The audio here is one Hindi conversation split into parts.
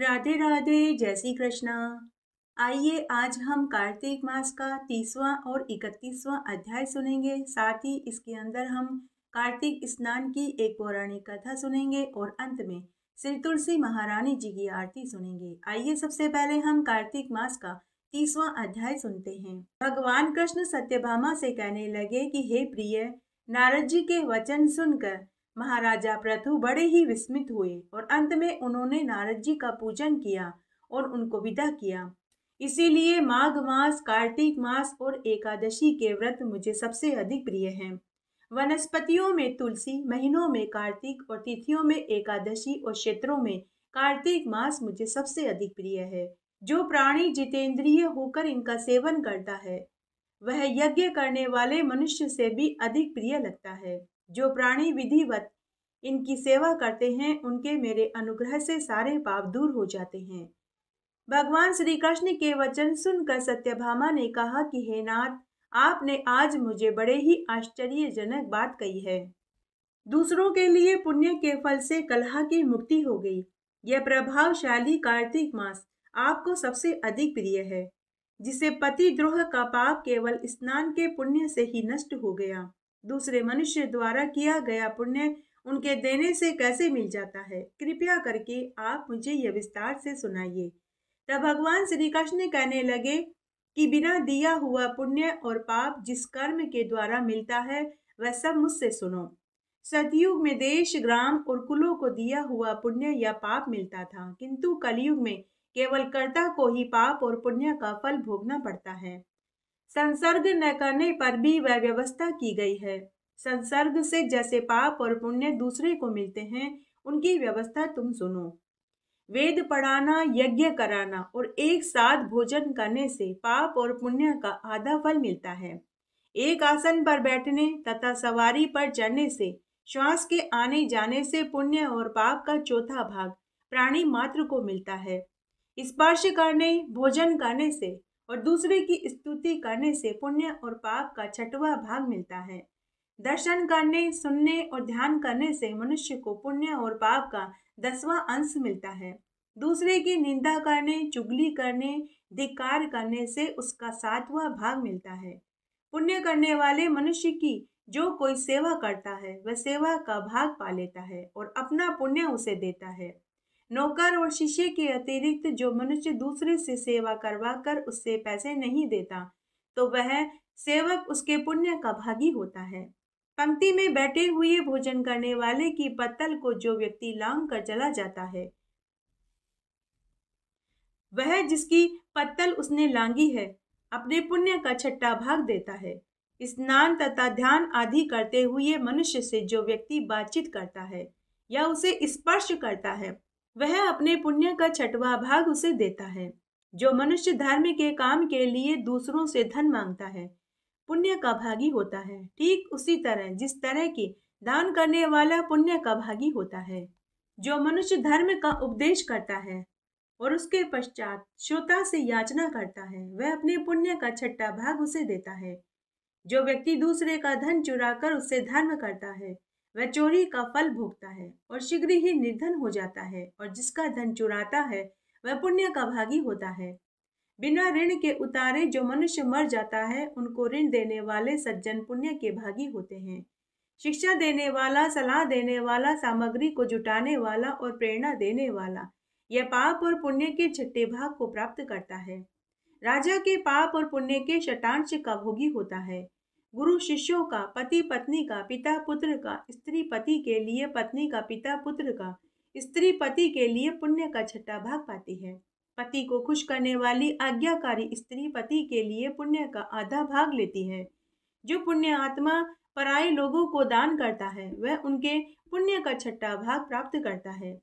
राधे राधे जय श्री कृष्णा आइए आज हम कार्तिक मास का तीसवां और इकतीसवां अध्याय सुनेंगे साथ ही इसके अंदर हम कार्तिक स्नान की एक पौराणिक कथा सुनेंगे और अंत में श्री तुलसी महारानी जी की आरती सुनेंगे आइए सबसे पहले हम कार्तिक मास का तीसवा अध्याय सुनते हैं भगवान कृष्ण सत्यभामा से कहने लगे कि हे प्रिय नारद जी के वचन सुनकर महाराजा प्रथु बड़े ही विस्मित हुए और अंत में उन्होंने नारद जी का पूजन किया और उनको विदा किया इसीलिए माघ मास कार्तिक मास और एकादशी के व्रत मुझे सबसे अधिक प्रिय हैं वनस्पतियों में तुलसी महीनों में कार्तिक और तिथियों में एकादशी और क्षेत्रों में कार्तिक मास मुझे सबसे अधिक प्रिय है जो प्राणी जितेंद्रिय होकर इनका सेवन करता है वह यज्ञ करने वाले मनुष्य से भी अधिक प्रिय लगता है जो प्राणी विधिवत इनकी सेवा करते हैं उनके मेरे अनुग्रह से सारे पाप दूर हो जाते हैं भगवान श्री कृष्ण के वचन सुनकर सत्यभामा ने कहा कि हे नाथ आपने आज मुझे बड़े ही आश्चर्यजनक बात कही है दूसरों के लिए पुण्य के फल से कलहा की मुक्ति हो गई यह प्रभावशाली कार्तिक मास आपको सबसे अधिक प्रिय है जिसे पति द्रोह का पाप केवल स्नान के पुण्य से ही नष्ट हो गया दूसरे मनुष्य द्वारा किया गया पुण्य उनके देने से कैसे मिल जाता है कृपया करके आप मुझे यह विस्तार से सुनाइए तब भगवान श्री कृष्ण कहने लगे कि बिना दिया हुआ पुण्य और पाप जिस कर्म के द्वारा मिलता है वह सब मुझसे सुनो सतयुग में देश ग्राम और कुलों को दिया हुआ पुण्य या पाप मिलता था किंतु कलयुग में केवल कर्ता को ही पाप और पुण्य का फल भोगना पड़ता है संसर्ग न करने पर भी वह व्यवस्था की गई है संसर्ग से जैसे पाप और पुण्य दूसरे को मिलते हैं उनकी व्यवस्था तुम सुनो वेद पढ़ाना यज्ञ कराना और एक साथ भोजन करने से पाप और पुण्य का आधा फल मिलता है एक आसन पर बैठने तथा सवारी पर चढ़ने से श्वास के आने जाने से पुण्य और पाप का चौथा भाग प्राणी मात्र को मिलता है स्पर्श करने भोजन करने से और दूसरे की स्तुति करने से पुण्य और पाप का छठवा भाग मिलता है दर्शन करने सुनने और ध्यान करने से मनुष्य को पुण्य और पाप का दसवां अंश मिलता है दूसरे की निंदा करने चुगली करने धिकार करने से उसका सातवां भाग मिलता है पुण्य करने वाले मनुष्य की जो कोई सेवा करता है वह सेवा का भाग पा लेता है और अपना पुण्य उसे देता है नौकर और शिष्य के अतिरिक्त जो मनुष्य दूसरे से सेवा करवा कर उससे पैसे नहीं देता तो वह सेवक उसके पुण्य का भागी होता है पंक्ति में बैठे हुए भोजन करने वाले की पत्तल को जो व्यक्ति लांग कर चला जाता है वह जिसकी पत्तल उसने लांगी है अपने पुण्य का छठा भाग देता है स्नान तथा ध्यान आदि करते हुए मनुष्य से जो व्यक्ति बातचीत करता है या उसे स्पर्श करता है वह अपने पुण्य का छठवा भाग उसे देता है जो मनुष्य धर्म के काम के लिए दूसरों से धन मांगता है पुण्य का भागी होता है ठीक उसी तरह जिस तरह की दान करने वाला पुण्य का भागी होता है जो मनुष्य धर्म का उपदेश करता है और उसके पश्चात श्रोता से याचना करता है वह अपने पुण्य का छठा भाग उसे देता है जो व्यक्ति दूसरे का धन चुराकर उससे धर्म करता है वह चोरी का फल भोगता है और शीघ्र ही निर्धन हो जाता है और जिसका धन चुराता है वह पुण्य का भागी होता है बिना ऋण के उतारे जो मनुष्य मर जाता है उनको ऋण देने वाले सज्जन पुण्य के भागी होते हैं शिक्षा देने वाला सलाह देने वाला सामग्री को जुटाने वाला और प्रेरणा देने वाला यह पाप और पुण्य के छठे भाग को प्राप्त करता है राजा के पाप और पुण्य के शटांश का भोगी होता है गुरु शिष्यों का पति पत्नी का पिता पुत्र का स्त्री पति के लिए पत्नी का पिता पुत्र का स्त्री पति के लिए पुण्य का छठा भाग पाती है पति को खुश करने वाली आज्ञाकारी स्त्री पति के लिए पुण्य का आधा भाग लेती है जो पुण्य आत्मा पराय लोगों को दान करता है वह उनके पुण्य का छठा भाग प्राप्त करता है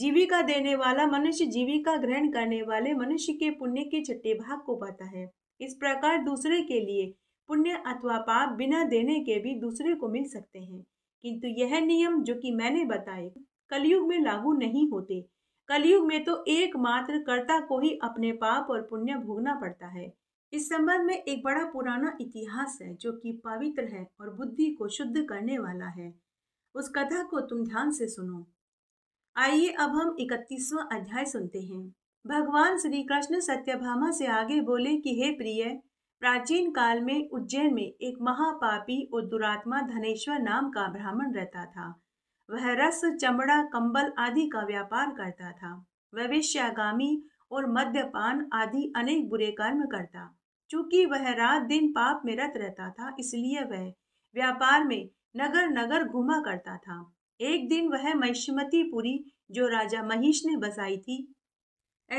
जीविका देने वाला मनुष्य जीविका ग्रहण करने वाले मनुष्य के पुण्य के छठे भाग को पाता है इस प्रकार दूसरे के लिए पुण्य अथवा पाप बिना देने के भी दूसरे को मिल सकते हैं किंतु यह नियम जो कि मैंने बताए कलयुग में लागू नहीं होते कलयुग में तो एकमात्र कर्ता को ही अपने पाप और पुण्य भोगना पड़ता है इस संबंध में एक बड़ा पुराना इतिहास है जो कि पवित्र है और बुद्धि को शुद्ध करने वाला है उस कथा को तुम ध्यान से सुनो आइए अब हम इकतीसवा अध्याय सुनते हैं भगवान श्री कृष्ण सत्यभामा से आगे बोले कि हे प्रिय प्राचीन काल में उज्जैन में एक महापापी और दुरात्मा धनेश्वर नाम का ब्राह्मण रहता था वह रस चमड़ा कंबल आदि का व्यापार करता था वह विश्यागामी और मद्यपान आदि अनेक बुरे कर्म करता चूंकि वह रात दिन पाप में रत रहता था इसलिए वह व्यापार में नगर नगर घूमा करता था एक दिन वह महिष्मतीपुरी जो राजा महिष ने बसाई थी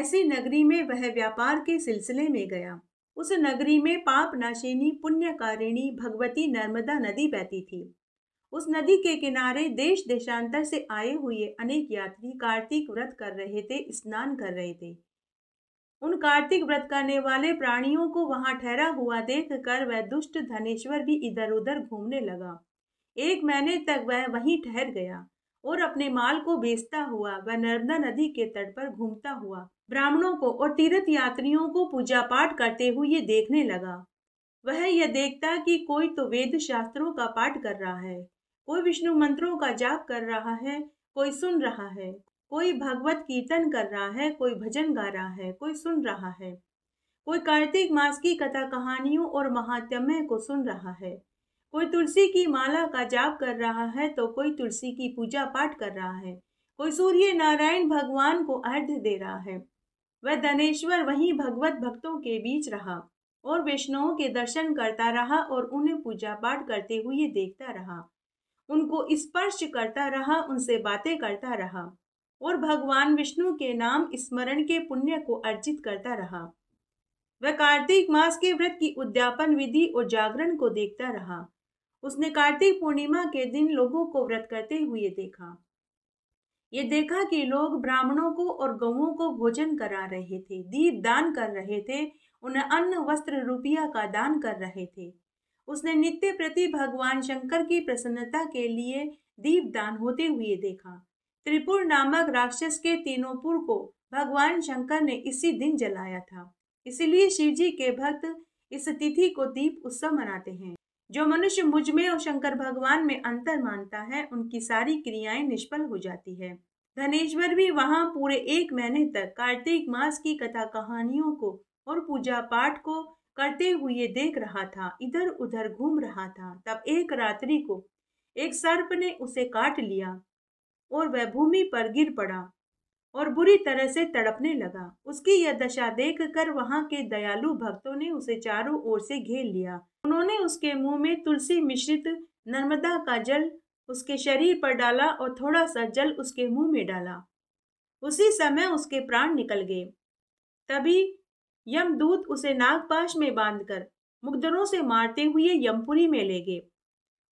ऐसी नगरी में वह व्यापार के सिलसिले में गया उस नगरी में पाप नाशिनी पुण्यकारिणी भगवती नर्मदा नदी बहती थी उस नदी के किनारे देश देशांतर से आए हुए अनेक यात्री कार्तिक व्रत कर रहे थे स्नान कर रहे थे उन कार्तिक व्रत करने वाले प्राणियों को वहां ठहरा हुआ देख कर वह दुष्ट धनेश्वर भी इधर उधर घूमने लगा एक महीने तक वह वहीं ठहर गया और अपने माल को बेचता हुआ वह नर्मदा नदी के तट पर घूमता हुआ ब्राह्मणों को और तीर्थ यात्रियों को पूजा पाठ करते हुए देखने लगा वह यह देखता कि कोई तो वेद शास्त्रों का पाठ कर रहा है कोई विष्णु मंत्रों का जाप कर रहा है कोई सुन रहा है कोई भगवत कीर्तन कर रहा है कोई भजन गा रहा है कोई सुन रहा है कोई कार्तिक मास की कथा कहानियों और महात्म्य को सुन रहा है कोई तुलसी की माला का जाप कर रहा है तो कोई तुलसी की पूजा पाठ कर रहा है कोई सूर्य नारायण भगवान को अर्ध दे रहा है वह धनेश्वर वहीं भगवत भक्तों के बीच रहा और वैष्णवों के दर्शन करता रहा और उन्हें पूजा पाठ करते हुए देखता रहा उनको स्पर्श करता रहा उनसे बातें करता रहा और भगवान विष्णु के नाम स्मरण के पुण्य को अर्जित करता रहा वह कार्तिक मास के व्रत की उद्यापन विधि और जागरण को देखता रहा उसने कार्तिक पूर्णिमा के दिन लोगों को व्रत करते हुए देखा ये देखा कि लोग ब्राह्मणों को और गौों को भोजन करा रहे थे दीप दान कर रहे थे उन्हें अन्न वस्त्र रुपया का दान कर रहे थे उसने नित्य प्रति भगवान शंकर की प्रसन्नता के लिए दीप दान होते हुए देखा त्रिपुर नामक राक्षस के तीनों पुर को भगवान शंकर ने इसी दिन जलाया था इसलिए शिव जी के भक्त इस तिथि को दीप उत्सव मनाते हैं जो मनुष्य मुझ में और शंकर भगवान में अंतर मानता है उनकी सारी क्रियाएं निष्फल हो जाती है धनेश्वर भी वहाँ पूरे एक महीने तक कार्तिक मास की कथा कहानियों को और पूजा पाठ को करते हुए देख रहा था इधर उधर घूम रहा था तब एक रात्रि को एक सर्प ने उसे काट लिया और वह भूमि पर गिर पड़ा और बुरी तरह से तड़पने लगा उसकी यह दशा देखकर वहां के दयालु भक्तों ने उसे चारों ओर से घेर लिया उन्होंने उसके मुंह में तुलसी मिश्रित नर्मदा का जल उसके शरीर पर डाला और थोड़ा सा जल उसके मुंह में डाला उसी समय उसके प्राण निकल गए तभी यमदूत उसे नागपाश में बांधकर मुगदरों से मारते हुए यमपुरी में ले गए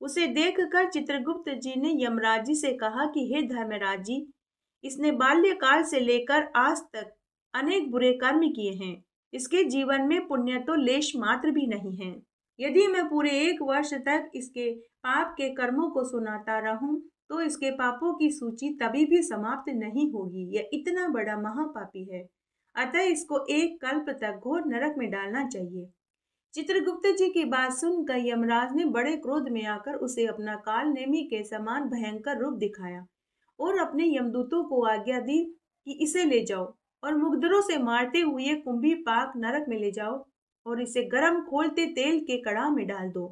उसे देखकर चित्रगुप्त जी ने यमराजी से कहा कि हे धर्मराज जी इसने बाल्यकाल से लेकर आज तक अनेक बुरे कर्म किए हैं इसके जीवन में पुण्य तो लेश मात्र भी नहीं है यदि मैं पूरे एक वर्ष तक इसके पाप के कर्मों को सुनाता रहूं तो इसके पापों की सूची तभी भी समाप्त नहीं होगी यह इतना बड़ा महापापी है अतः इसको एक कल्प तक घोर नरक में डालना चाहिए चित्रगुप्त जी की बात सुनकर यमराज ने बड़े क्रोध में आकर उसे अपना काल नेमी के समान भयंकर रूप दिखाया और अपने यमदूतों को आज्ञा दी कि इसे ले जाओ और मुगदरों से मारते हुए कुंभी पाक नरक में ले जाओ और इसे गरम खोलते तेल के कड़ा में डाल दो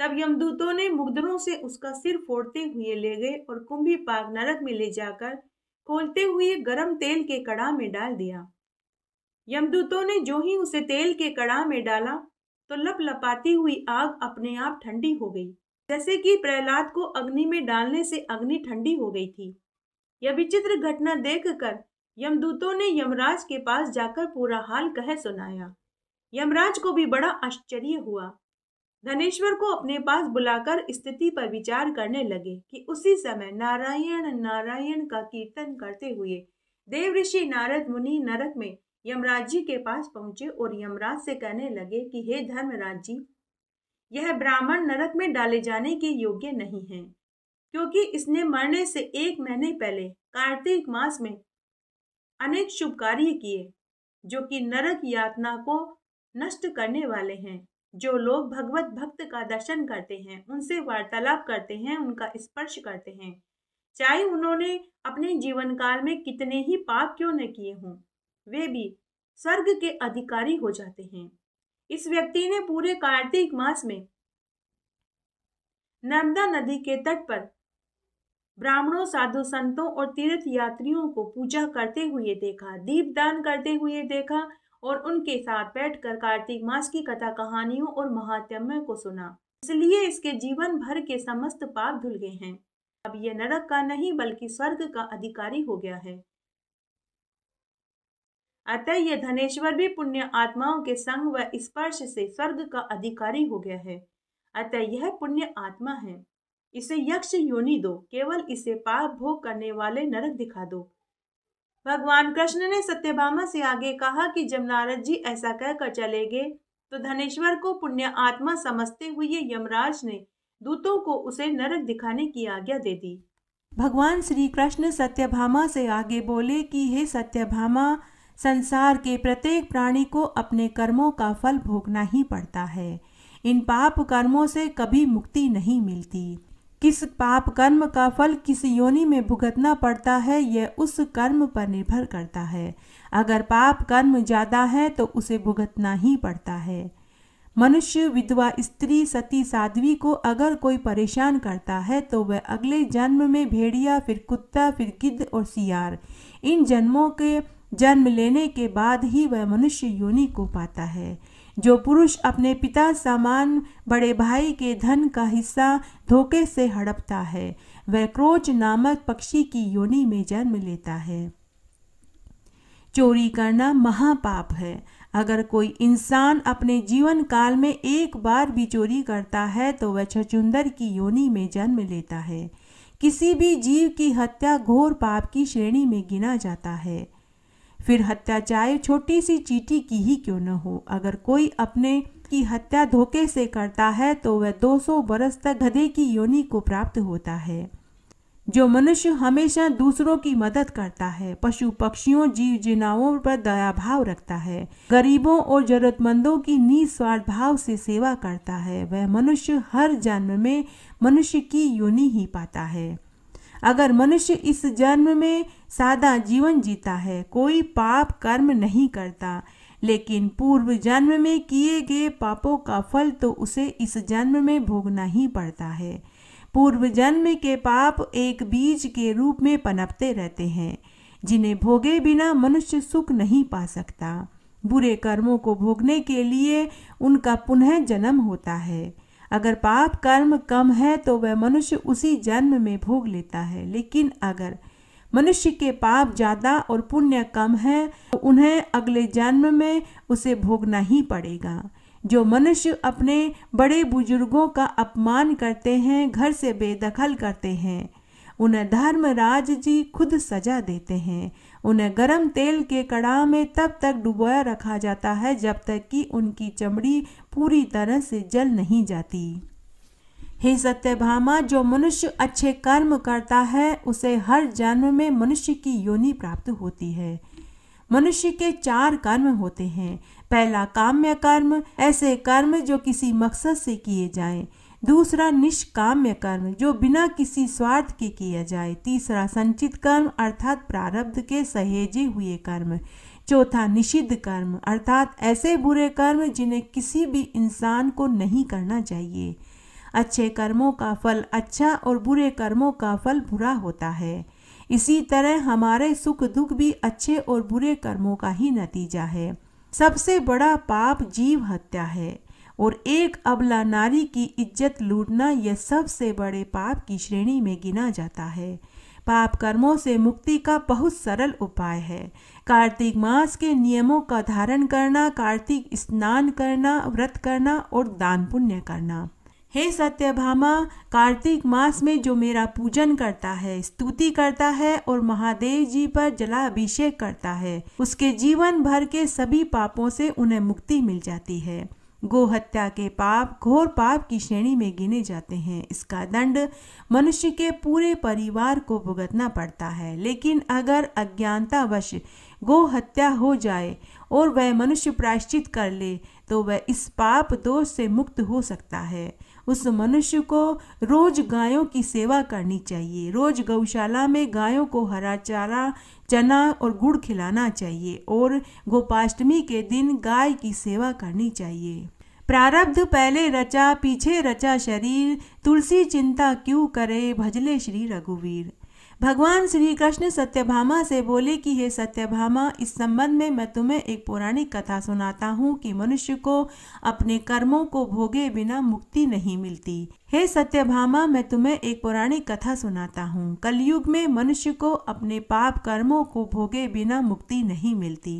तब यमदूतों ने मुगदरों से उसका सिर फोड़ते हुए ले गए और कुंभी पाक नरक में ले जाकर खोलते हुए गरम तेल के कड़ा में डाल दिया यमदूतों ने जो ही उसे तेल के कड़ा में डाला तो लप लपाती हुई आग अपने आप ठंडी हो गई जैसे कि प्रहलाद को अग्नि में डालने से अग्नि ठंडी हो गई थी यह विचित्र घटना देखकर यमदूतों ने यमराज के पास जाकर पूरा हाल कह सुनाया यमराज को भी बड़ा आश्चर्य हुआ धनेश्वर को अपने पास बुलाकर स्थिति पर विचार करने लगे कि उसी समय नारायण नारायण का कीर्तन करते हुए देव ऋषि नारद मुनि नरक में यमराज जी के पास पहुंचे और यमराज से कहने लगे कि हे धर्मराज जी यह ब्राह्मण नरक में डाले जाने के योग्य नहीं है क्योंकि इसने मरने से एक महीने पहले कार्तिक मास में अनेक शुभ कार्य किए जो कि नरक यातना को नष्ट करने वाले हैं जो लोग भगवत भक्त का दर्शन करते हैं उनसे वार्तालाप करते हैं उनका स्पर्श करते हैं चाहे उन्होंने अपने जीवन काल में कितने ही पाप क्यों न किए हों वे भी स्वर्ग के अधिकारी हो जाते हैं इस व्यक्ति ने पूरे कार्तिक मास में नर्मदा नदी के तट पर ब्राह्मणों साधु संतों और तीर्थ यात्रियों को पूजा करते हुए देखा दीप दान करते हुए देखा और उनके साथ बैठकर कार्तिक मास की कथा कहानियों और महात्म्य को सुना इसलिए इसके जीवन भर के समस्त पाप धुल गए हैं अब यह नरक का नहीं बल्कि स्वर्ग का अधिकारी हो गया है अतः यह धनेश्वर भी पुण्य आत्माओं के संग व स्पर्श से स्वर्ग का अधिकारी हो गया है अतः यह पुण्य आत्मा है इसे यक्ष योनि दो केवल इसे पाप भोग करने वाले नरक दिखा दो भगवान कृष्ण ने सत्यभामा से आगे कहा कि जब नारद जी ऐसा कहकर चले गए तो धनेश्वर को पुण्य आत्मा समझते हुए यमराज ने दूतों को उसे नरक दिखाने की आज्ञा दे दी भगवान श्री कृष्ण सत्यभामा से आगे बोले कि हे सत्यभामा संसार के प्रत्येक प्राणी को अपने कर्मों का फल भोगना ही पड़ता है इन पाप कर्मों से कभी मुक्ति नहीं मिलती किस पाप कर्म का फल किस योनि में भुगतना पड़ता है यह उस कर्म पर निर्भर करता है अगर पाप कर्म ज़्यादा है तो उसे भुगतना ही पड़ता है मनुष्य विधवा स्त्री सती साध्वी को अगर कोई परेशान करता है तो वह अगले जन्म में भेड़िया फिर कुत्ता फिर गिद्ध और सियार इन जन्मों के जन्म लेने के बाद ही वह मनुष्य योनि को पाता है जो पुरुष अपने पिता समान बड़े भाई के धन का हिस्सा धोखे से हड़पता है वह क्रोच नामक पक्षी की योनि में जन्म लेता है चोरी करना महापाप है अगर कोई इंसान अपने जीवन काल में एक बार भी चोरी करता है तो वह छचुंदर की योनि में जन्म लेता है किसी भी जीव की हत्या घोर पाप की श्रेणी में गिना जाता है फिर हत्या चाहे छोटी सी चीटी की ही क्यों न हो अगर कोई अपने की हत्या धोखे से करता है तो वह 200 बरस तक गधे की योनि को प्राप्त होता है जो मनुष्य हमेशा दूसरों की मदद करता है पशु पक्षियों जीव जिनाओं पर दया भाव रखता है गरीबों और जरूरतमंदों की निस्वार्थ भाव से सेवा करता है वह मनुष्य हर जन्म में मनुष्य की योनि ही पाता है अगर मनुष्य इस जन्म में सादा जीवन जीता है कोई पाप कर्म नहीं करता लेकिन पूर्व जन्म में किए गए पापों का फल तो उसे इस जन्म में भोगना ही पड़ता है पूर्व जन्म के पाप एक बीज के रूप में पनपते रहते हैं जिन्हें भोगे बिना मनुष्य सुख नहीं पा सकता बुरे कर्मों को भोगने के लिए उनका पुनः जन्म होता है अगर पाप कर्म कम है तो वह मनुष्य उसी जन्म में भोग लेता है लेकिन अगर मनुष्य के पाप ज़्यादा और पुण्य कम है तो उन्हें अगले जन्म में उसे भोगना ही पड़ेगा जो मनुष्य अपने बड़े बुजुर्गों का अपमान करते हैं घर से बेदखल करते हैं उन्हें धर्मराज जी खुद सजा देते हैं उन्हें गरम तेल के कड़ा में तब तक डुबोया रखा जाता है जब तक कि उनकी चमड़ी पूरी तरह से जल नहीं जाती हे सत्यभामा जो मनुष्य अच्छे कर्म करता है उसे हर जन्म में मनुष्य की योनि प्राप्त होती है मनुष्य के चार कर्म होते हैं पहला काम्य कर्म ऐसे कर्म जो किसी मकसद से किए जाएं दूसरा निष्काम्य कर्म जो बिना किसी स्वार्थ के किया जाए तीसरा संचित कर्म अर्थात प्रारब्ध के सहेजे हुए कर्म चौथा निषिद्ध कर्म अर्थात ऐसे बुरे कर्म जिन्हें किसी भी इंसान को नहीं करना चाहिए अच्छे कर्मों का फल अच्छा और बुरे कर्मों का फल बुरा होता है इसी तरह हमारे सुख दुख भी अच्छे और बुरे कर्मों का ही नतीजा है सबसे बड़ा पाप जीव हत्या है और एक अबला नारी की इज्जत लूटना यह सबसे बड़े पाप की श्रेणी में गिना जाता है पाप कर्मों से मुक्ति का बहुत सरल उपाय है कार्तिक मास के नियमों का धारण करना कार्तिक स्नान करना व्रत करना और दान पुण्य करना हे सत्यभामा कार्तिक मास में जो मेरा पूजन करता है स्तुति करता है और महादेव जी पर जलाभिषेक करता है उसके जीवन भर के सभी पापों से उन्हें मुक्ति मिल जाती है गोहत्या के पाप घोर पाप की श्रेणी में गिने जाते हैं इसका दंड मनुष्य के पूरे परिवार को भुगतना पड़ता है लेकिन अगर अज्ञानतावश गोहत्या हो जाए और वह मनुष्य प्रायश्चित कर ले तो वह इस पाप दोष से मुक्त हो सकता है उस मनुष्य को रोज गायों की सेवा करनी चाहिए रोज गौशाला में गायों को हरा चारा चना और गुड़ खिलाना चाहिए और गोपाष्टमी के दिन गाय की सेवा करनी चाहिए प्रारब्ध पहले रचा पीछे रचा शरीर तुलसी चिंता क्यों करे भजले श्री रघुवीर भगवान श्री कृष्ण सत्यभामा से बोले कि हे सत्यभामा इस संबंध में मैं तुम्हें एक पौराणिक कथा सुनाता हूँ कि मनुष्य को अपने कर्मों को भोगे बिना मुक्ति नहीं मिलती हे सत्यभामा मैं तुम्हें एक पौराणिक कथा सुनाता हूँ कलयुग में मनुष्य को अपने पाप कर्मों को भोगे बिना मुक्ति नहीं मिलती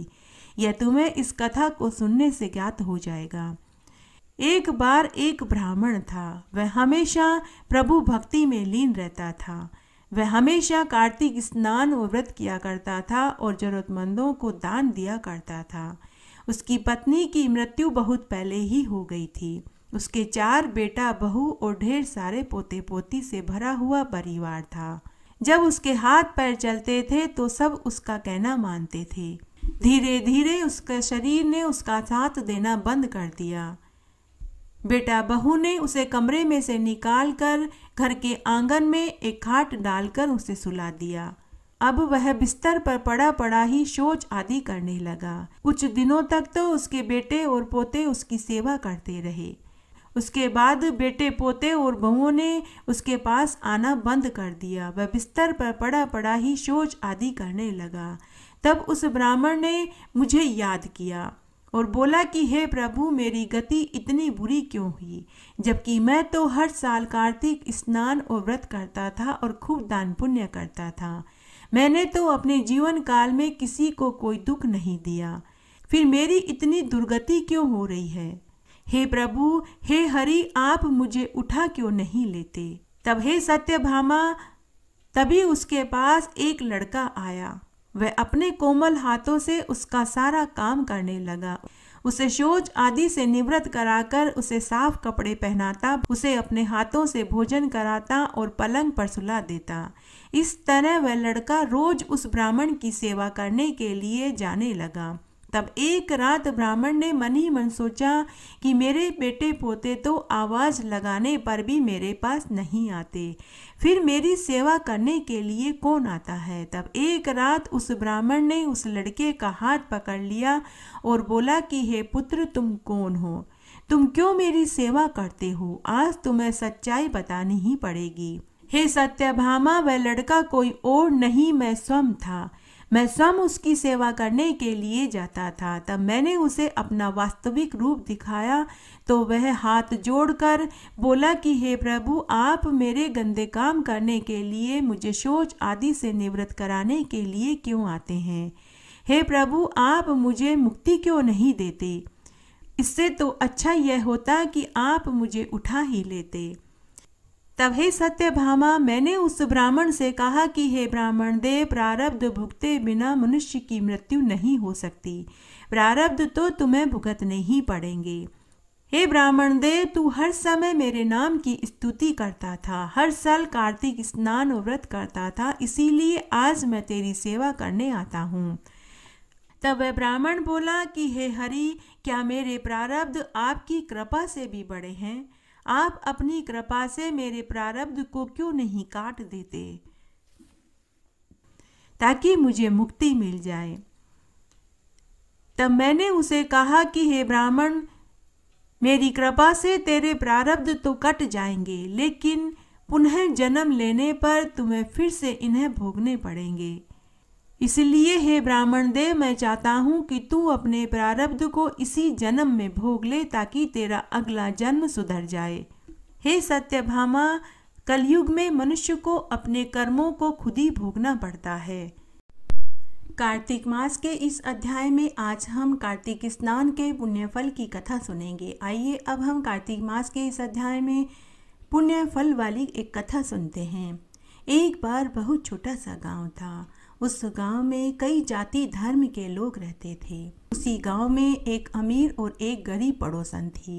यह तुम्हें इस कथा को सुनने से ज्ञात हो जाएगा एक बार एक ब्राह्मण था वह हमेशा प्रभु भक्ति में लीन रहता था वह हमेशा कार्तिक स्नान व व्रत किया करता था और ज़रूरतमंदों को दान दिया करता था उसकी पत्नी की मृत्यु बहुत पहले ही हो गई थी उसके चार बेटा बहू और ढेर सारे पोते पोती से भरा हुआ परिवार था जब उसके हाथ पैर चलते थे तो सब उसका कहना मानते थे धीरे धीरे उसके शरीर ने उसका साथ देना बंद कर दिया बेटा बहू ने उसे कमरे में से निकाल कर घर के आंगन में एक खाट डालकर उसे सुला दिया अब वह बिस्तर पर पड़ा पड़ा ही शोच आदि करने लगा कुछ दिनों तक तो उसके बेटे और पोते उसकी सेवा करते रहे उसके बाद बेटे पोते और बहुओं ने उसके पास आना बंद कर दिया वह बिस्तर पर पड़ा पड़ा ही शोच आदि करने लगा तब उस ब्राह्मण ने मुझे याद किया और बोला कि हे प्रभु मेरी गति इतनी बुरी क्यों हुई जबकि मैं तो हर साल कार्तिक स्नान और व्रत करता था और खूब दान पुण्य करता था मैंने तो अपने जीवन काल में किसी को कोई दुख नहीं दिया फिर मेरी इतनी दुर्गति क्यों हो रही है हे प्रभु हे हरि आप मुझे उठा क्यों नहीं लेते तब हे भामा तभी उसके पास एक लड़का आया वह अपने कोमल हाथों से उसका सारा काम करने लगा उसे शोज आदि से निवृत्त कराकर उसे साफ कपड़े पहनाता उसे अपने हाथों से भोजन कराता और पलंग पर सुला देता इस तरह वह लड़का रोज उस ब्राह्मण की सेवा करने के लिए जाने लगा तब एक रात ब्राह्मण ने मन ही मन सोचा कि मेरे बेटे पोते तो आवाज़ लगाने पर भी मेरे पास नहीं आते फिर मेरी सेवा करने के लिए कौन आता है तब एक रात उस ब्राह्मण ने उस लड़के का हाथ पकड़ लिया और बोला कि हे पुत्र तुम कौन हो तुम क्यों मेरी सेवा करते हो आज तुम्हें सच्चाई बतानी ही पड़ेगी हे सत्यभामा वह लड़का कोई और नहीं मैं स्वयं था मैं स्वयं उसकी सेवा करने के लिए जाता था तब मैंने उसे अपना वास्तविक रूप दिखाया तो वह हाथ जोड़कर बोला कि हे प्रभु आप मेरे गंदे काम करने के लिए मुझे सोच आदि से निवृत्त कराने के लिए क्यों आते हैं हे प्रभु आप मुझे मुक्ति क्यों नहीं देते इससे तो अच्छा यह होता कि आप मुझे उठा ही लेते तब हे सत्य भामा मैंने उस ब्राह्मण से कहा कि हे ब्राह्मण देव प्रारब्ध भुगते बिना मनुष्य की मृत्यु नहीं हो सकती प्रारब्ध तो तुम्हें भुगतने ही पड़ेंगे हे ब्राह्मण देव तू हर समय मेरे नाम की स्तुति करता था हर साल कार्तिक स्नान व्रत करता था इसीलिए आज मैं तेरी सेवा करने आता हूँ तब वह ब्राह्मण बोला कि हे हरि क्या मेरे प्रारब्ध आपकी कृपा से भी बड़े हैं आप अपनी कृपा से मेरे प्रारब्ध को क्यों नहीं काट देते ताकि मुझे मुक्ति मिल जाए तब मैंने उसे कहा कि हे ब्राह्मण मेरी कृपा से तेरे प्रारब्ध तो कट जाएंगे लेकिन पुनः जन्म लेने पर तुम्हें फिर से इन्हें भोगने पड़ेंगे इसलिए हे ब्राह्मण देव मैं चाहता हूँ कि तू अपने प्रारब्ध को इसी जन्म में भोग ले ताकि तेरा अगला जन्म सुधर जाए हे सत्यभामा कलयुग में मनुष्य को अपने कर्मों को खुद ही भोगना पड़ता है कार्तिक मास के इस अध्याय में आज हम कार्तिक स्नान के पुण्यफल की कथा सुनेंगे आइए अब हम कार्तिक मास के इस अध्याय में पुण्यफल वाली एक कथा सुनते हैं एक बार बहुत छोटा सा गांव था उस गांव में कई जाति धर्म के लोग रहते थे उसी गांव में एक अमीर और एक गरीब पड़ोसन थी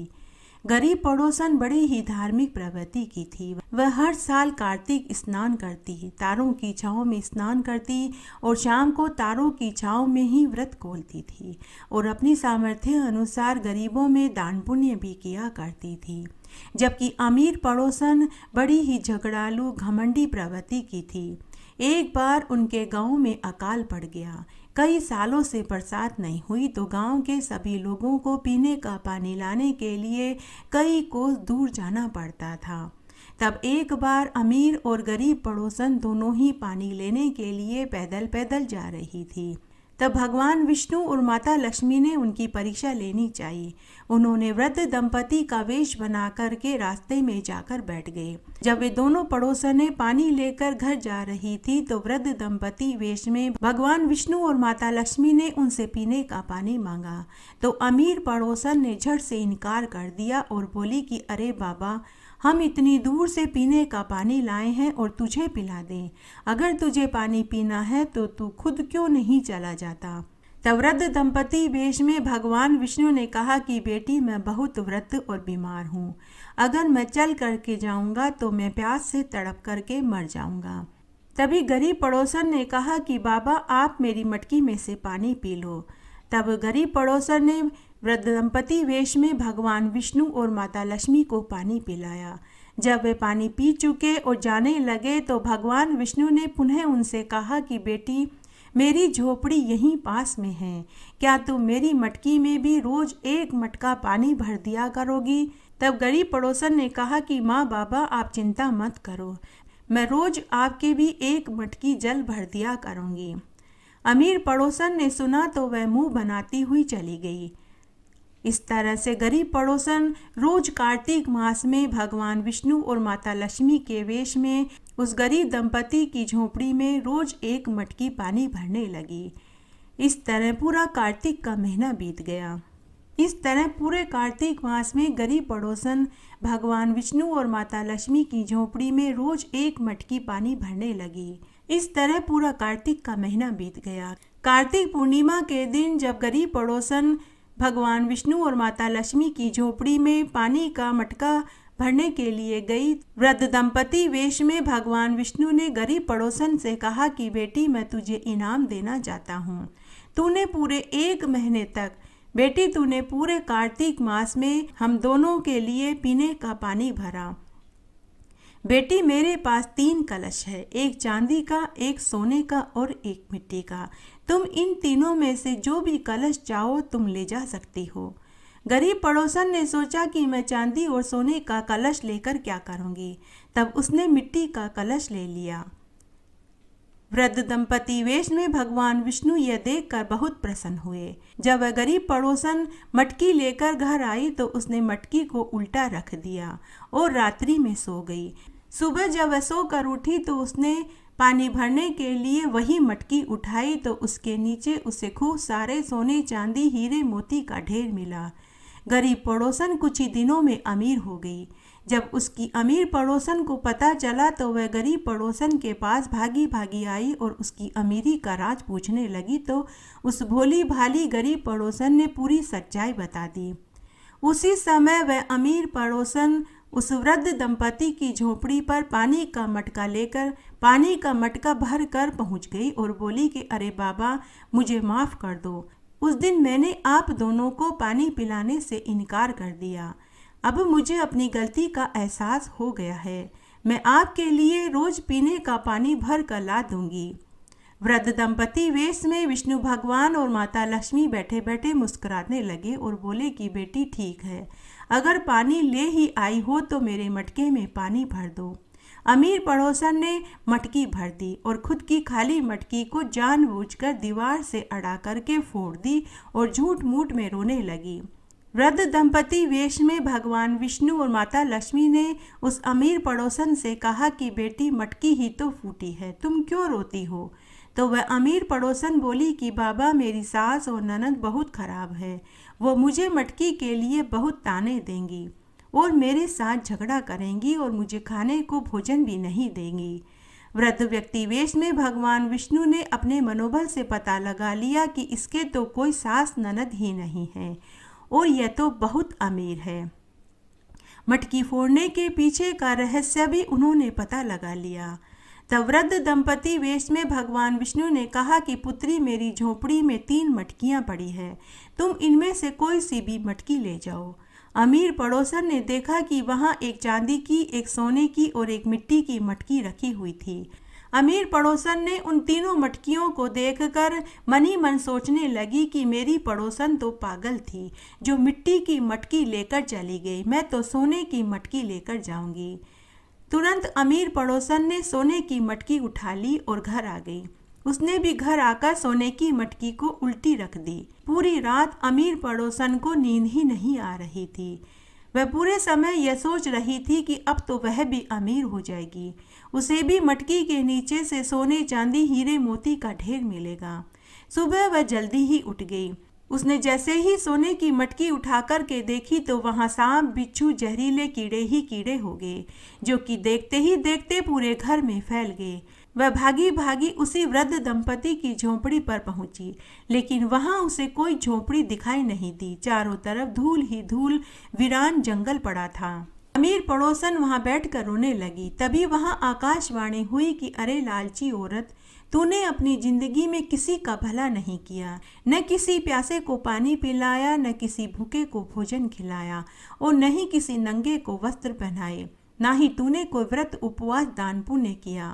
गरीब पड़ोसन बड़ी ही धार्मिक प्रवृत्ति की थी वह हर साल कार्तिक स्नान करती तारों की छाँव में स्नान करती और शाम को तारों की छाँव में ही व्रत खोलती थी और अपनी सामर्थ्य अनुसार गरीबों में दान पुण्य भी किया करती थी जबकि अमीर पड़ोसन बड़ी ही झगड़ालू घमंडी प्रवृत्ति की थी एक बार उनके गांव में अकाल पड़ गया कई सालों से बरसात नहीं हुई तो गांव के सभी लोगों को पीने का पानी लाने के लिए कई कोस दूर जाना पड़ता था तब एक बार अमीर और गरीब पड़ोसन दोनों ही पानी लेने के लिए पैदल पैदल जा रही थी तब भगवान विष्णु और माता लक्ष्मी ने उनकी परीक्षा लेनी चाहिए उन्होंने वृद्ध दंपति का वेश बना करके रास्ते में जाकर बैठ गए जब वे दोनों पड़ोसने पानी लेकर घर जा रही थी तो वृद्ध दंपति वेश में भगवान विष्णु और माता लक्ष्मी ने उनसे पीने का पानी मांगा तो अमीर पड़ोसन ने झट से इनकार कर दिया और बोली कि अरे बाबा हम इतनी दूर से पीने का पानी लाए हैं और तुझे पिला दें अगर तुझे पानी पीना है तो तू खुद क्यों नहीं चला जाता तब वृद्ध दंपति वेश में भगवान विष्णु ने कहा कि बेटी मैं बहुत व्रत और बीमार हूँ अगर मैं चल करके जाऊँगा तो मैं प्यास से तड़प करके मर जाऊँगा तभी गरीब पड़ोसन ने कहा कि बाबा आप मेरी मटकी में से पानी पी लो तब गरीब पड़ोसन ने वृद्ध दंपति वेश में भगवान विष्णु और माता लक्ष्मी को पानी पिलाया जब वे पानी पी चुके और जाने लगे तो भगवान विष्णु ने पुनः उनसे कहा कि बेटी मेरी झोपड़ी यहीं पास में है क्या तुम मेरी मटकी में भी रोज एक मटका पानी भर दिया करोगी तब गरीब पड़ोसन ने कहा कि माँ बाबा आप चिंता मत करो मैं रोज आपके भी एक मटकी जल भर दिया करूँगी अमीर पड़ोसन ने सुना तो वह मुंह बनाती हुई चली गई इस तरह से गरीब पड़ोसन रोज कार्तिक मास में भगवान विष्णु और माता लक्ष्मी के वेश में उस गरीब दंपति की झोपड़ी में रोज एक मटकी पानी भरने लगी इस तरह पूरा कार्तिक का महीना बीत गया इस तरह पूरे कार्तिक मास में गरीब पड़ोसन भगवान विष्णु और माता लक्ष्मी की झोपड़ी में रोज एक मटकी पानी भरने लगी इस तरह पूरा कार्तिक का महीना बीत गया कार्तिक पूर्णिमा के दिन जब गरीब पड़ोसन भगवान विष्णु और माता लक्ष्मी की झोपड़ी में पानी का मटका भरने के लिए गई वृद्ध दंपति वेश में भगवान विष्णु ने गरीब पड़ोसन से कहा कि बेटी मैं तुझे इनाम देना चाहता हूँ तूने पूरे एक महीने तक बेटी तूने पूरे कार्तिक मास में हम दोनों के लिए पीने का पानी भरा बेटी मेरे पास तीन कलश है एक चांदी का एक सोने का और एक मिट्टी का तुम इन तीनों में से जो भी कलश चाहो तुम ले जा सकती हो गरीब पड़ोसन ने सोचा कि मैं चांदी और सोने का कलश लेकर क्या करूंगी तब उसने मिट्टी का कलश ले लिया वृद्ध दंपति वेश में भगवान विष्णु यह देखकर बहुत प्रसन्न हुए जब वह गरीब पड़ोसन मटकी लेकर घर आई तो उसने मटकी को उल्टा रख दिया और रात्रि में सो गई सुबह जब वह सोकर उठी तो उसने पानी भरने के लिए वही मटकी उठाई तो उसके नीचे उसे खूब सारे सोने चांदी हीरे मोती का ढेर मिला गरीब पड़ोसन कुछ ही दिनों में अमीर हो गई जब उसकी अमीर पड़ोसन को पता चला तो वह गरीब पड़ोसन के पास भागी भागी आई और उसकी अमीरी का राज पूछने लगी तो उस भोली भाली गरीब पड़ोसन ने पूरी सच्चाई बता दी उसी समय वह अमीर पड़ोसन उस वृद्ध दंपति की झोपड़ी पर पानी का मटका लेकर पानी का मटका भर कर पहुँच गई और बोली कि अरे बाबा मुझे माफ़ कर दो उस दिन मैंने आप दोनों को पानी पिलाने से इनकार कर दिया अब मुझे अपनी गलती का एहसास हो गया है मैं आपके लिए रोज़ पीने का पानी भर कर ला दूंगी वृद्ध दंपति वेश में विष्णु भगवान और माता लक्ष्मी बैठे बैठे मुस्कुराने लगे और बोले कि बेटी ठीक है अगर पानी ले ही आई हो तो मेरे मटके में पानी भर दो अमीर पड़ोसन ने मटकी भर दी और खुद की खाली मटकी को जानबूझकर दीवार से अड़ा करके फोड़ दी और झूठ मूठ में रोने लगी वृद्ध दंपति वेश में भगवान विष्णु और माता लक्ष्मी ने उस अमीर पड़ोसन से कहा कि बेटी मटकी ही तो फूटी है तुम क्यों रोती हो तो वह अमीर पड़ोसन बोली कि बाबा मेरी सास और ननद बहुत खराब है वो मुझे मटकी के लिए बहुत ताने देंगी और मेरे साथ झगड़ा करेंगी और मुझे खाने को भोजन भी नहीं देंगी व्रत व्यक्ति वेश में भगवान विष्णु ने अपने मनोबल से पता लगा लिया कि इसके तो कोई सास ननद ही नहीं है और यह तो बहुत अमीर है मटकी फोड़ने के पीछे का रहस्य भी उन्होंने पता लगा लिया तब तो वृद्ध दंपति वेश में भगवान विष्णु ने कहा कि पुत्री मेरी झोपड़ी में तीन मटकियाँ पड़ी हैं तुम इनमें से कोई सी भी मटकी ले जाओ अमीर पड़ोसन ने देखा कि वहाँ एक चांदी की एक सोने की और एक मिट्टी की मटकी रखी हुई थी अमीर पड़ोसन ने उन तीनों मटकियों को देखकर मन ही मन सोचने लगी कि मेरी पड़ोसन तो पागल थी जो मिट्टी की मटकी लेकर चली गई मैं तो सोने की मटकी लेकर जाऊंगी तुरंत अमीर पड़ोसन ने सोने की मटकी उठा ली और घर आ गई उसने भी घर आकर सोने की मटकी को उल्टी रख दी पूरी रात अमीर पड़ोसन को नींद ही नहीं आ रही थी वह पूरे समय यह सोच रही थी कि अब तो वह भी अमीर हो जाएगी उसे भी मटकी के नीचे से सोने चांदी हीरे मोती का ढेर मिलेगा सुबह वह जल्दी ही उठ गई उसने जैसे ही सोने की मटकी उठा कर के देखी तो वहाँ सांप बिच्छू जहरीले कीड़े ही कीड़े हो गए जो कि देखते ही देखते पूरे घर में फैल गए वह भागी भागी उसी वृद्ध दंपति की झोपड़ी पर पहुंची लेकिन वहां उसे कोई झोपड़ी दिखाई नहीं दी चारों तरफ धूल ही धूल वीरान जंगल पड़ा था अमीर पड़ोसन वहां बैठकर रोने लगी तभी वहां आकाशवाणी हुई कि अरे लालची औरत तूने अपनी ज़िंदगी में किसी का भला नहीं किया न किसी प्यासे को पानी पिलाया न किसी भूखे को भोजन खिलाया और न ही किसी नंगे को वस्त्र पहनाए ना ही तूने कोई व्रत उपवास दान पुण्य किया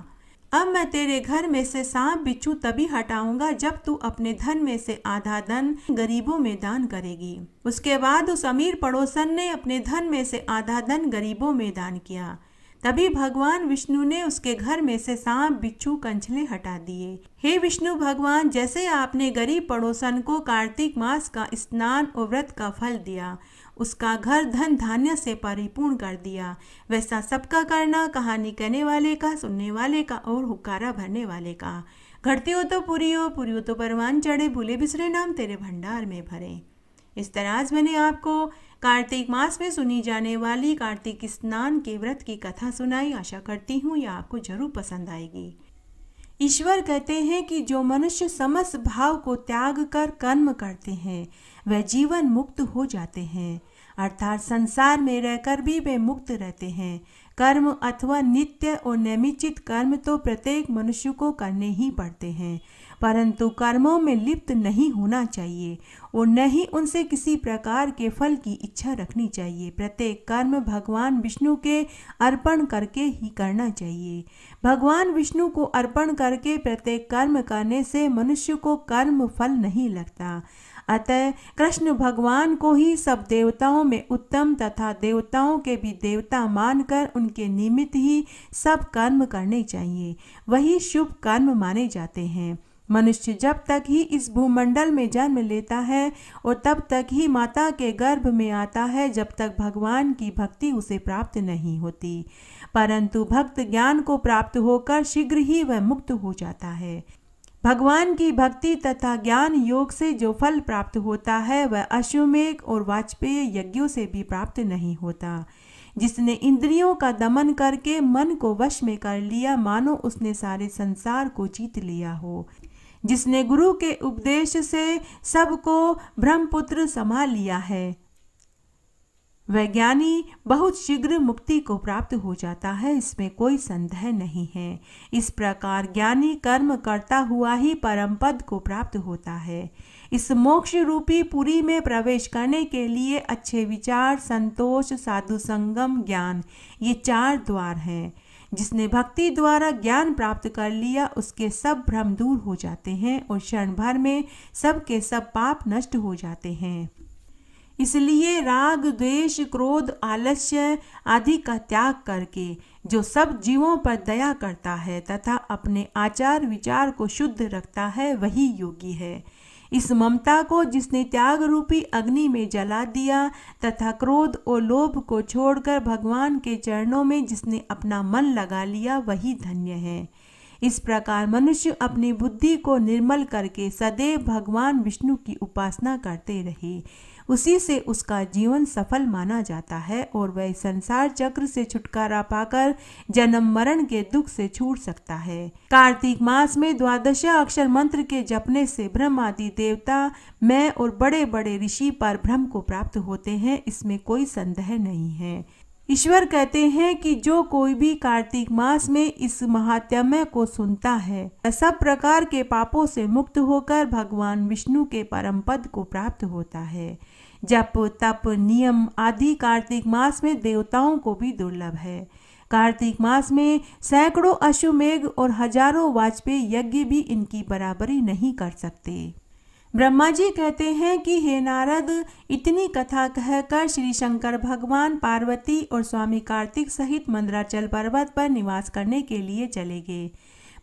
अब मैं तेरे घर में से सांप बिच्छू तभी हटाऊंगा जब तू अपने धन में से आधा धन गरीबों में दान करेगी उसके बाद उस अमीर पड़ोसन ने अपने धन में से आधा धन गरीबों में दान किया तभी भगवान विष्णु ने उसके घर में से सांप बिच्छू कंछले हटा दिए हे विष्णु भगवान जैसे आपने गरीब पड़ोसन को कार्तिक मास का स्नान और व्रत का फल दिया उसका घर धन धान्य से परिपूर्ण कर दिया वैसा सबका करना कहानी कहने वाले का सुनने वाले का और हुकारा भरने वाले का घटती हो तो पूरी हो पूरी हो तो परवान चढ़े भूले बिसरे नाम तेरे भंडार में भरे इस तरह आज मैंने आपको कार्तिक मास में सुनी जाने वाली कार्तिक स्नान के व्रत की कथा सुनाई आशा करती हूँ यह आपको जरूर पसंद आएगी ईश्वर कहते हैं कि जो मनुष्य समस्त भाव को त्याग कर कर्म करते हैं वह जीवन मुक्त हो जाते हैं अर्थात संसार में रहकर भी वे मुक्त रहते हैं कर्म अथवा नित्य और नैमिचित कर्म तो प्रत्येक मनुष्य को करने ही पड़ते हैं परंतु कर्मों में लिप्त नहीं होना चाहिए और न ही उनसे किसी प्रकार के फल की इच्छा रखनी चाहिए प्रत्येक कर्म भगवान विष्णु के अर्पण करके ही करना चाहिए भगवान विष्णु को अर्पण करके प्रत्येक कर्म करने से मनुष्य को कर्म फल नहीं लगता अतः कृष्ण भगवान को ही सब देवताओं में उत्तम तथा देवताओं के भी देवता मानकर उनके निमित्त ही सब कर्म करने चाहिए वही शुभ कर्म माने जाते हैं मनुष्य जब तक ही इस भूमंडल में जन्म लेता है और तब तक ही माता के गर्भ में आता है जब तक भगवान की भक्ति उसे प्राप्त नहीं होती परंतु भक्त ज्ञान को प्राप्त होकर शीघ्र ही वह मुक्त हो जाता है भगवान की भक्ति तथा ज्ञान योग से जो फल प्राप्त होता है वह अश्वमेघ और वाजपेय यज्ञों से भी प्राप्त नहीं होता जिसने इंद्रियों का दमन करके मन को वश में कर लिया मानो उसने सारे संसार को जीत लिया हो जिसने गुरु के उपदेश से सबको ब्रह्मपुत्र समा लिया है वैज्ञानी बहुत शीघ्र मुक्ति को प्राप्त हो जाता है इसमें कोई संदेह नहीं है इस प्रकार ज्ञानी कर्म करता हुआ ही परम पद को प्राप्त होता है इस मोक्ष रूपी पुरी में प्रवेश करने के लिए अच्छे विचार संतोष साधु संगम ज्ञान ये चार द्वार हैं जिसने भक्ति द्वारा ज्ञान प्राप्त कर लिया उसके सब भ्रम दूर हो जाते हैं और क्षण भर में सबके सब पाप नष्ट हो जाते हैं इसलिए राग द्वेष क्रोध आलस्य आदि का त्याग करके जो सब जीवों पर दया करता है तथा अपने आचार विचार को शुद्ध रखता है वही योगी है इस ममता को जिसने त्याग रूपी अग्नि में जला दिया तथा क्रोध और लोभ को छोड़कर भगवान के चरणों में जिसने अपना मन लगा लिया वही धन्य है इस प्रकार मनुष्य अपनी बुद्धि को निर्मल करके सदैव भगवान विष्णु की उपासना करते रहे उसी से उसका जीवन सफल माना जाता है और वह संसार चक्र से छुटकारा पाकर जन्म मरण के दुख से छूट सकता है कार्तिक मास में द्वादश अक्षर मंत्र के जपने से ब्रह्म आदि देवता मैं और बड़े बड़े ऋषि पर ब्रह्म को प्राप्त होते हैं इसमें कोई संदेह नहीं है ईश्वर कहते हैं कि जो कोई भी कार्तिक मास में इस महात्म्य को सुनता है सब प्रकार के पापों से मुक्त होकर भगवान विष्णु के परम पद को प्राप्त होता है जप तप नियम आदि कार्तिक मास में देवताओं को भी दुर्लभ है कार्तिक मास में सैकड़ों अश्वमेघ और हजारों वाजपेयी यज्ञ भी इनकी बराबरी नहीं कर सकते ब्रह्मा जी कहते हैं कि हे नारद इतनी कथा कहकर श्री शंकर भगवान पार्वती और स्वामी कार्तिक सहित मंदराचल पर्वत पर निवास करने के लिए चले गए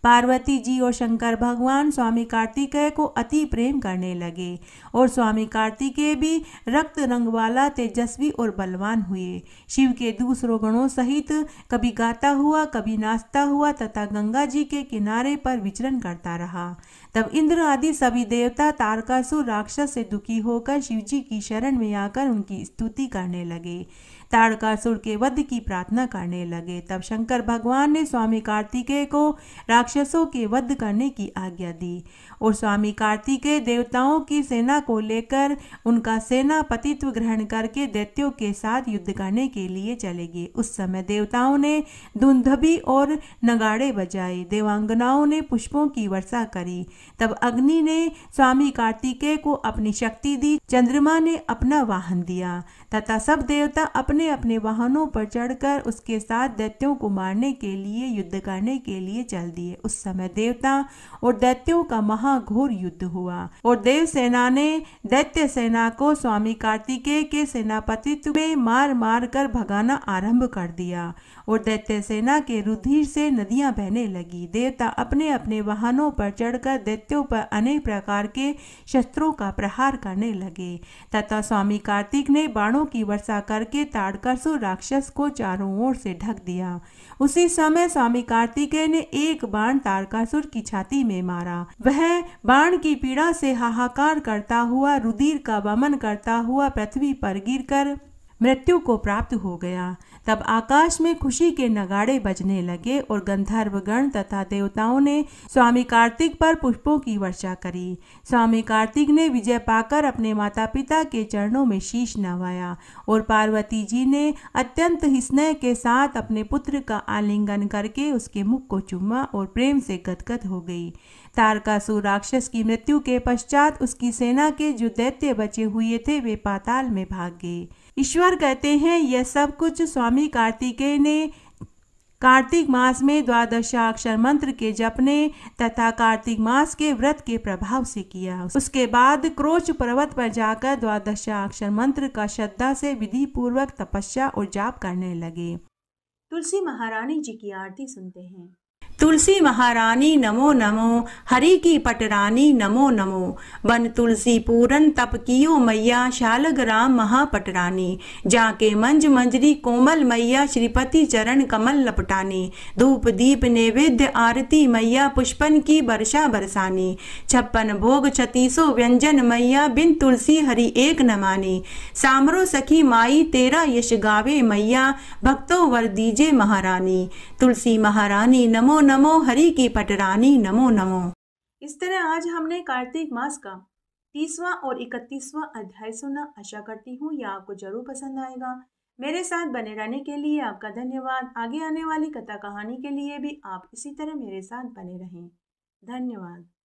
पार्वती जी और शंकर भगवान स्वामी कार्तिकेय को अति प्रेम करने लगे और स्वामी कार्तिकेय भी रक्त रंग वाला तेजस्वी और बलवान हुए शिव के दूसरों गणों सहित कभी गाता हुआ कभी नाचता हुआ तथा गंगा जी के किनारे पर विचरण करता रहा तब इंद्र आदि सभी देवता तारकासुर राक्षस से दुखी होकर शिव जी की शरण में आकर उनकी स्तुति करने लगे ताड़कासुर के वध की प्रार्थना करने लगे तब शंकर भगवान ने स्वामी कार्तिकेय को राक्षसों के वध करने की आज्ञा दी और स्वामी कार्तिकेय देवताओं की सेना को लेकर उनका सेनापतित्व ग्रहण करके दैत्यों के साथ युद्ध करने के लिए चले गए उस समय देवताओं ने धुंधबी और नगाड़े बजाए देवांगनाओं ने पुष्पों की वर्षा करी तब अग्नि ने स्वामी कार्तिकेय को अपनी शक्ति दी चंद्रमा ने अपना वाहन दिया तथा सब देवता अपने अपने वाहनों पर चढ़कर उसके साथ दैत्यों को मारने के लिए युद्ध करने के लिए चल दिए उस समय देवता और दैत्यों का महा महाघोर घोर युद्ध हुआ और देव सेना ने दैत्य सेना को स्वामी कार्तिकेय के सेनापतित्व में मार मार कर भगाना आरंभ कर दिया और दैत्य सेना के रुधिर से नदियां बहने लगी देवता अपने अपने वाहनों पर चढ़कर दैत्यों पर अनेक प्रकार के शस्त्रों का प्रहार करने लगे तथा स्वामी कार्तिक ने बाणों की वर्षा करके ताड़कसुर राक्षस को चारों ओर से ढक दिया उसी समय स्वामी कार्तिकेय ने एक बाण तारकासुर की छाती में मारा वह बाण की पीड़ा से हाहाकार करता हुआ रुधिर का वमन करता हुआ पृथ्वी पर गिरकर मृत्यु को प्राप्त हो गया तब आकाश में खुशी के नगाड़े बजने लगे और गंधर्वगण तथा देवताओं ने स्वामी कार्तिक पर पुष्पों की वर्षा करी स्वामी कार्तिक ने विजय पाकर अपने माता पिता के चरणों में शीश नवाया और पार्वती जी ने अत्यंत स्नेह के साथ अपने पुत्र का आलिंगन करके उसके मुख को चुमा और प्रेम से गदगद हो गई तारकासुर राक्षस की मृत्यु के पश्चात उसकी सेना के जो दैत्य बचे हुए थे वे पाताल में भाग गए ईश्वर कहते हैं यह सब कुछ स्वामी कार्तिकेय ने कार्तिक मास में द्वादशाक्षर मंत्र के जपने तथा कार्तिक मास के व्रत के प्रभाव से किया उसके बाद क्रोच पर्वत पर जाकर द्वादशाक्षर मंत्र का श्रद्धा से विधि पूर्वक तपस्या और जाप करने लगे तुलसी महारानी जी की आरती सुनते हैं तुलसी महारानी नमो नमो हरि की पटरानी नमो नमो बन तुलसी पूरन तप कियो मैया शालग राम महापटरानी जाके मंज मंजरी कोमल मैया श्रीपति चरण कमल लपटानी धूप दीप नैवेद्य आरती मैया पुष्पन की वर्षा बरसानी छप्पन भोग छतीसो व्यंजन मैया बिन तुलसी हरि एक न मानी सामरो सखी माई तेरा यश गावे मैया भक्तो वर दीजे महारानी तुलसी महारानी नमो नमो हरि की पटरानी नमो नमो इस तरह आज हमने कार्तिक मास का तीसवा और इकतीसवा अध्याय सुना आशा करती हूँ यह आपको जरूर पसंद आएगा मेरे साथ बने रहने के लिए आपका धन्यवाद आगे आने वाली कथा कहानी के लिए भी आप इसी तरह मेरे साथ बने रहें धन्यवाद